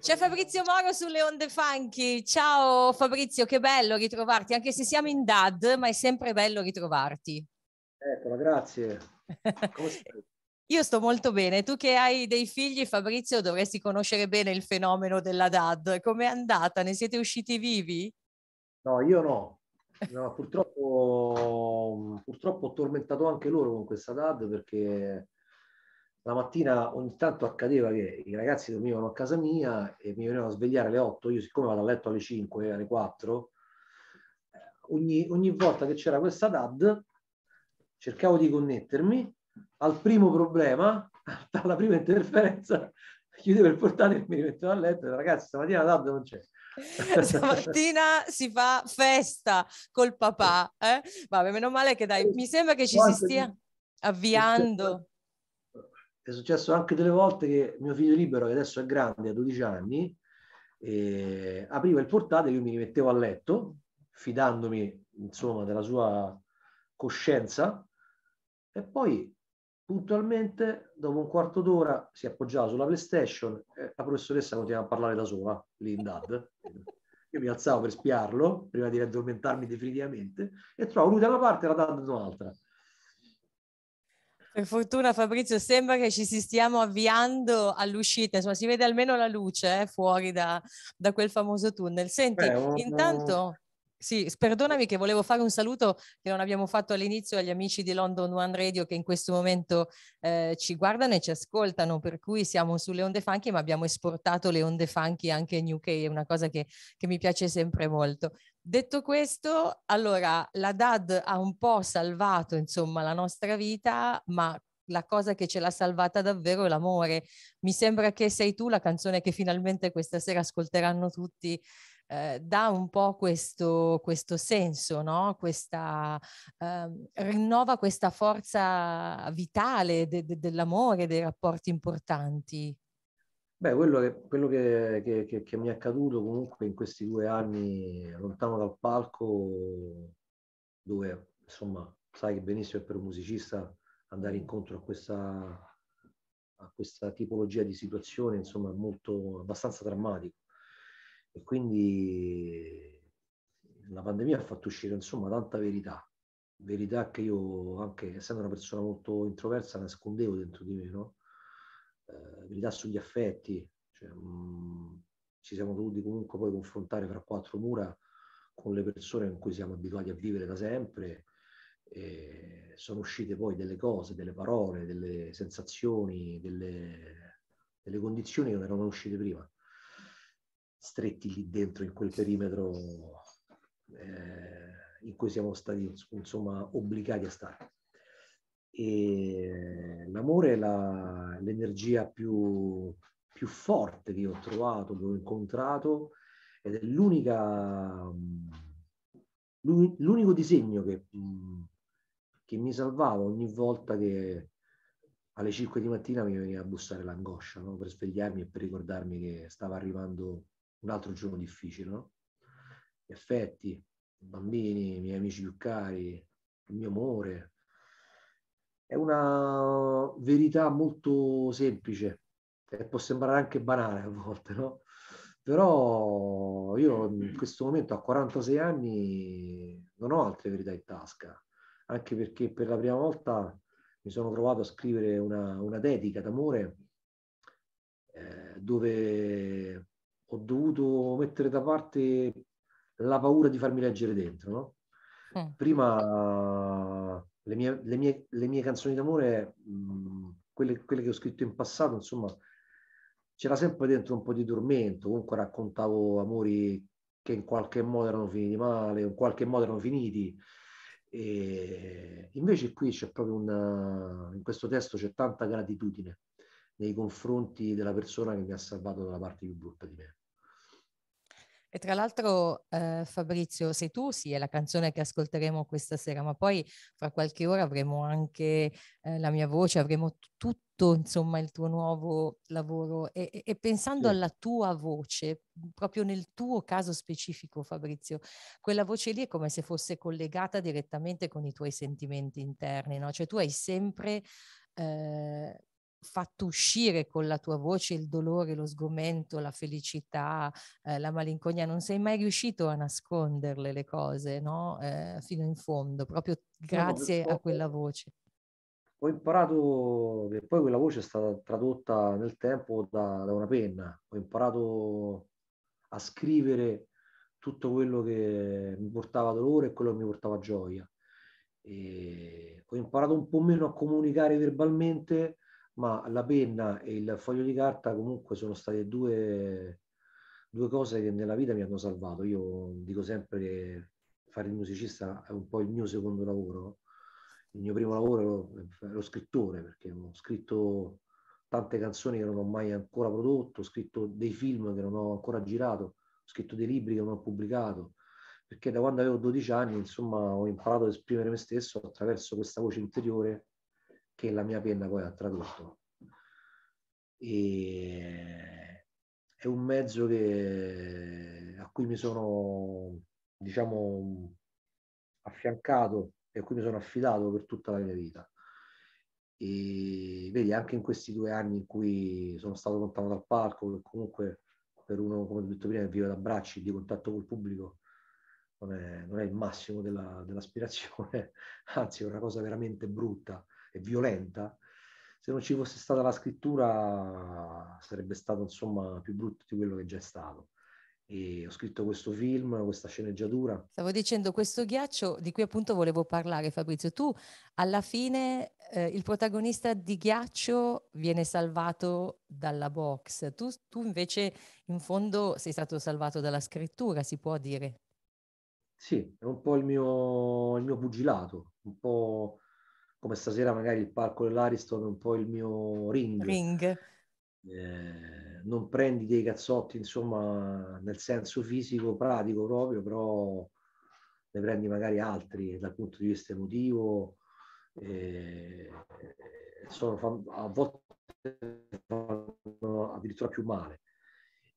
C'è Fabrizio Moro sulle onde funky. Ciao Fabrizio, che bello ritrovarti, anche se siamo in DAD, ma è sempre bello ritrovarti. Eccola, grazie. Io sto molto bene. Tu che hai dei figli, Fabrizio, dovresti conoscere bene il fenomeno della DAD. Com'è andata? Ne siete usciti vivi? No, io no. no purtroppo, purtroppo ho tormentato anche loro con questa DAD perché la mattina ogni tanto accadeva che i ragazzi dormivano a casa mia e mi venivano a svegliare alle 8, io siccome vado a letto alle 5, alle 4, eh, ogni, ogni volta che c'era questa DAD cercavo di connettermi, al primo problema, alla prima interferenza, chiudevo il portale e mi rimettevo a letto, ragazzi stamattina la DAD non c'è. Stamattina si fa festa col papà, eh? vabbè meno male che dai, mi sembra che ci si stia avviando è successo anche delle volte che mio figlio libero, che adesso è grande, ha 12 anni, eh, apriva il portatile, io mi rimettevo a letto, fidandomi insomma della sua coscienza, e poi puntualmente dopo un quarto d'ora si appoggiava sulla PlayStation e la professoressa continuava a parlare da sola, lì in DAD. Io mi alzavo per spiarlo, prima di addormentarmi definitivamente, e trovavo lui da una parte e la DAD da un'altra. Per fortuna Fabrizio sembra che ci si stiamo avviando all'uscita, insomma si vede almeno la luce eh, fuori da, da, quel famoso tunnel. Senti, Beh, oh, intanto... Sì, perdonami che volevo fare un saluto che non abbiamo fatto all'inizio agli amici di London One Radio che in questo momento eh, ci guardano e ci ascoltano, per cui siamo sulle onde funky ma abbiamo esportato le onde funky anche in UK, è una cosa che, che mi piace sempre molto. Detto questo, allora la DAD ha un po' salvato insomma la nostra vita, ma la cosa che ce l'ha salvata davvero è l'amore. Mi sembra che sei tu la canzone che finalmente questa sera ascolteranno tutti. Eh, dà un po' questo, questo senso, no? questa, eh, rinnova questa forza vitale de- de- dell'amore, dei rapporti importanti. Beh, quello, che, quello che, che, che, mi è accaduto comunque in questi due anni lontano dal palco, dove insomma sai che benissimo è per un musicista andare incontro a questa, a questa tipologia di situazione, insomma, molto, abbastanza drammatico. E quindi la pandemia ha fatto uscire insomma tanta verità, verità che io anche essendo una persona molto introversa nascondevo dentro di me, no? eh, verità sugli affetti, cioè, mh, mm, ci siamo dovuti comunque poi confrontare fra quattro mura con le persone con cui siamo abituati a vivere da sempre e sono uscite poi delle cose, delle parole, delle sensazioni, delle, delle condizioni che non erano uscite prima, stretti lì dentro in quel perimetro eh, in cui siamo stati insomma obbligati a stare. E eh, l'amore è la, l'energia più, più forte che ho trovato, che ho incontrato ed è l'unica, mm, l'unico disegno che, mm, che mi salvava ogni volta che alle 5 di mattina mi veniva a bussare l'angoscia no? per svegliarmi e per ricordarmi che stava arrivando un altro giorno difficile. No? Gli affetti, i bambini, i miei amici più cari, il mio amore, è una verità molto semplice e può sembrare anche banale a volte, no? Però io in questo momento a 46 anni non ho altre verità in tasca, anche perché per la prima volta mi sono trovato a scrivere una, una dedica d'amore eh, dove ho dovuto mettere da parte la paura di farmi leggere dentro, no? Mm. Prima le mie, le, mie, le mie, canzoni d'amore, mh, mm, quelle, quelle, che ho scritto in passato, insomma, c'era sempre dentro un po' di tormento, comunque raccontavo amori che in qualche modo erano finiti male, in qualche modo erano finiti. E invece qui c'è proprio una, in questo testo c'è tanta gratitudine nei confronti della persona che mi ha salvato dalla parte più brutta di me. E tra l'altro, eh, Fabrizio, sei tu, sì, è la canzone che ascolteremo questa sera, ma poi fra qualche ora avremo anche eh, la mia voce, avremo tutto, insomma, il tuo nuovo lavoro. E, e, e pensando sì. alla tua voce, proprio nel tuo caso specifico, Fabrizio, quella voce lì è come se fosse collegata direttamente con i tuoi sentimenti interni, no? Cioè tu hai sempre... Eh, fatto uscire con la tua voce il dolore, lo sgomento, la felicità, eh, la malinconia, non sei mai riuscito a nasconderle le cose, no? Eh, fino in fondo, proprio grazie no, a quella voce. Ho imparato che poi quella voce è stata tradotta nel tempo da, da una penna, ho imparato a scrivere tutto quello che mi portava dolore e quello che mi portava gioia. E ho imparato un po' meno a comunicare verbalmente, ma la penna e il foglio di carta comunque sono state due, due cose che nella vita mi hanno salvato. Io dico sempre che fare il musicista è un po' il mio secondo lavoro. Il mio primo lavoro ero lo scrittore perché ho scritto tante canzoni che non ho mai ancora prodotto, ho scritto dei film che non ho ancora girato, ho scritto dei libri che non ho pubblicato, perché da quando avevo 12 anni insomma ho imparato ad esprimere me stesso attraverso questa voce interiore che la mia penna poi ha tradotto. E è un mezzo che, a cui mi sono, diciamo, affiancato e a cui mi sono affidato per tutta la mia vita. E vedi, anche in questi due anni in cui sono stato lontano dal palco, che comunque per uno, come ho detto prima, che vive ad abbracci, di contatto col pubblico, non è, non è il massimo della, dell'aspirazione, anzi è una cosa veramente brutta e violenta, se non ci fosse stata la scrittura sarebbe stato insomma più brutto di quello che già è stato. E ho scritto questo film, questa sceneggiatura. Stavo dicendo questo ghiaccio di cui appunto volevo parlare Fabrizio, tu alla fine eh, il protagonista di ghiaccio viene salvato dalla box, tu, tu invece in fondo sei stato salvato dalla scrittura, si può dire. Sì, è un po' il mio, il mio pugilato, un po' come stasera magari il palco dell'Ariston è un po' il mio ring. ring. Eh, non prendi dei cazzotti, insomma, nel senso fisico, pratico proprio, però ne prendi magari altri dal punto di vista emotivo. Eh, sono, a volte fanno addirittura più male.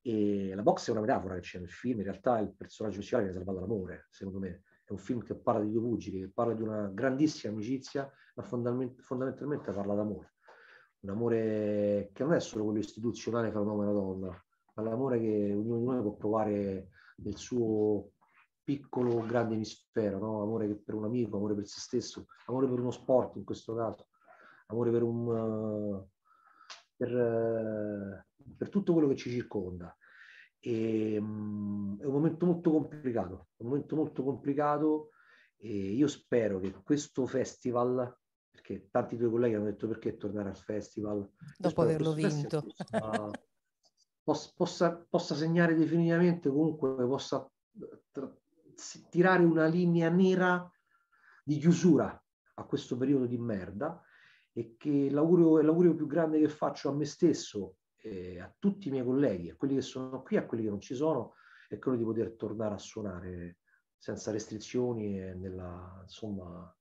E la box è una metafora che c'è nel film, in realtà il personaggio principale viene salvato l'amore, secondo me è un film che parla di due pugili, che parla di una grandissima amicizia, ma fondament- fondamentalmente parla d'amore. Un amore che non è solo quello istituzionale fra un uomo e una donna, ma l'amore che ognuno di noi può provare nel suo piccolo grande emisfero, no? amore per un amico, amore per se stesso, amore per uno sport in questo caso, amore per, un, per, per tutto quello che ci circonda. E, um, è un momento molto complicato, è un momento molto complicato e io spero che questo festival, perché tanti tuoi colleghi hanno detto perché tornare al festival, dopo averlo vinto, possa, possa, possa, possa, segnare definitivamente, comunque possa tra, tirare una linea nera di chiusura a questo periodo di merda e che l'augurio, l'augurio più grande che faccio a me stesso eh, a tutti i miei colleghi, a quelli che sono qui, e a quelli che non ci sono, è quello di poter tornare a suonare senza restrizioni e nella, insomma,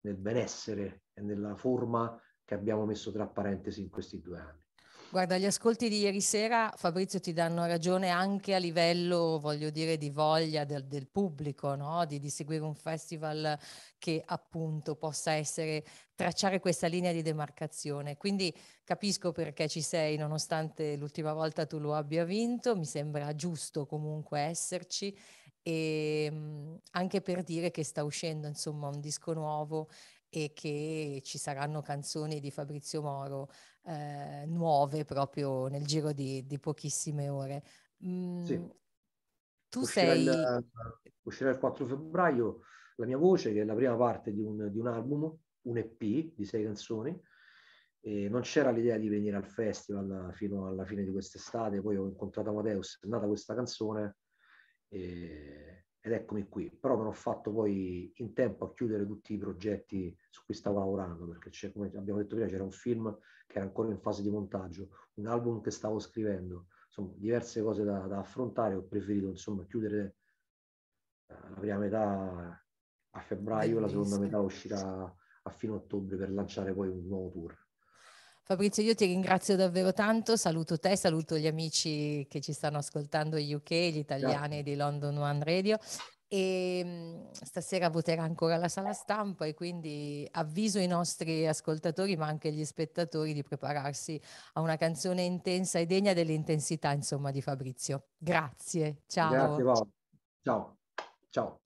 nel benessere e nella forma che abbiamo messo tra parentesi in questi due anni. Guarda, gli ascolti di ieri sera, Fabrizio, ti danno ragione anche a livello, voglio dire, di voglia del, del pubblico, no? di, di, seguire un festival che appunto possa essere, tracciare questa linea di demarcazione. Quindi capisco perché ci sei, nonostante l'ultima volta tu lo abbia vinto, mi sembra giusto comunque esserci e ehm, anche per dire che sta uscendo insomma un disco nuovo e che ci saranno canzoni di Fabrizio Moro eh, nuove proprio nel giro di, di pochissime ore. Mm, sì. Tu uscirà sei... Il, uscirà il 4 febbraio La mia voce, che è la prima parte di un, di un album, un EP di sei canzoni. E non c'era l'idea di venire al festival fino alla fine di quest'estate, poi ho incontrato Amadeus, è nata questa canzone e ed eccomi qui. Però non ho fatto poi in tempo a chiudere tutti i progetti su cui stavo lavorando, perché c'è, come abbiamo detto prima, c'era un film che era ancora in fase di montaggio, un album che stavo scrivendo, insomma, diverse cose da, da affrontare. Ho preferito, insomma, chiudere eh, la prima metà a febbraio, Bellissimo. la seconda metà uscirà a fine ottobre per lanciare poi un nuovo tour. Fabrizio, io ti ringrazio davvero tanto, saluto te, saluto gli amici che ci stanno ascoltando in UK, gli italiani Ciao. di London One Radio e ehm, stasera voterà ancora la sala stampa e quindi avviso i nostri ascoltatori ma anche gli spettatori di prepararsi a una canzone intensa e degna dell'intensità insomma di Fabrizio. Grazie, ciao. Grazie, Bob. Ciao. Ciao.